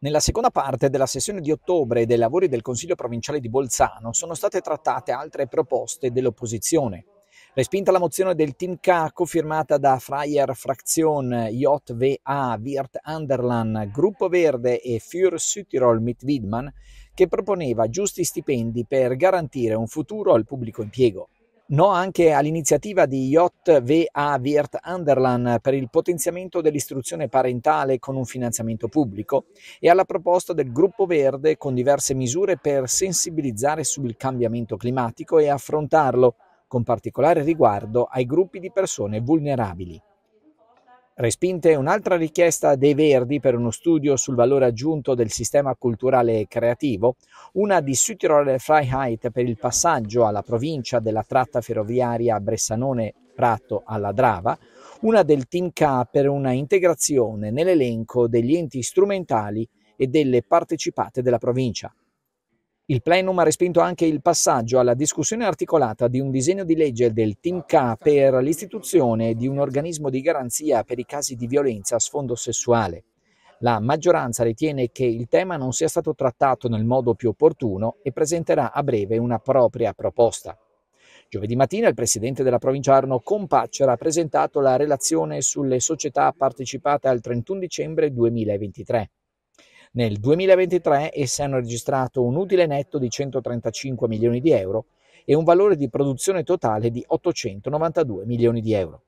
Nella seconda parte della sessione di ottobre e dei lavori del Consiglio provinciale di Bolzano sono state trattate altre proposte dell'opposizione. Respinta la mozione del Team Caco firmata da Freier Fraktion, JVA, Wirt Anderlan, Gruppo Verde e Für Südtirol mit Widmann, che proponeva giusti stipendi per garantire un futuro al pubblico impiego. No anche all'iniziativa di Yacht VA Wirt Anderlan per il potenziamento dell'istruzione parentale con un finanziamento pubblico e alla proposta del Gruppo Verde con diverse misure per sensibilizzare sul cambiamento climatico e affrontarlo, con particolare riguardo ai gruppi di persone vulnerabili. Respinte un'altra richiesta dei Verdi per uno studio sul valore aggiunto del sistema culturale e creativo, una di Südtiroler Freiheit per il passaggio alla provincia della tratta ferroviaria Bressanone-Prato alla Drava, una del Team K per una integrazione nell'elenco degli enti strumentali e delle partecipate della provincia. Il plenum ha respinto anche il passaggio alla discussione articolata di un disegno di legge del Team K per l'istituzione di un organismo di garanzia per i casi di violenza a sfondo sessuale. La maggioranza ritiene che il tema non sia stato trattato nel modo più opportuno e presenterà a breve una propria proposta. Giovedì mattina il presidente della provincia Arno Compaccer ha presentato la relazione sulle società partecipate al 31 dicembre 2023. Nel 2023 esse hanno registrato un utile netto di 135 milioni di euro e un valore di produzione totale di 892 milioni di euro.